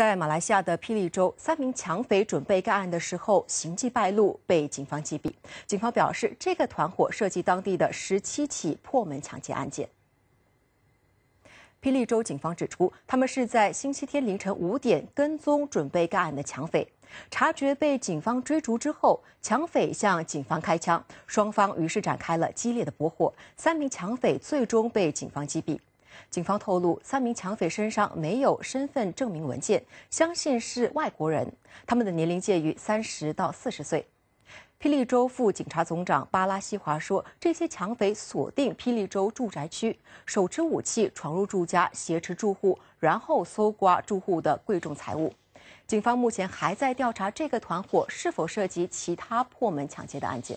在马来西亚的霹雳州，三名强匪准备该案的时候，行迹败露，被警方击毙。警方表示，这个团伙涉及当地的十七起破门抢劫案件。霹雳州警方指出，他们是在星期天凌晨五点跟踪准备该案的强匪，察觉被警方追逐之后，强匪向警方开枪，双方于是展开了激烈的搏火，三名强匪最终被警方击毙。警方透露，三名抢匪身上没有身份证明文件，相信是外国人。他们的年龄介于三十到四十岁。霹雳州副警察总长巴拉西华说，这些抢匪锁定霹雳州住宅区，手持武器闯入住家，挟持住户，然后搜刮住户的贵重财物。警方目前还在调查这个团伙是否涉及其他破门抢劫的案件。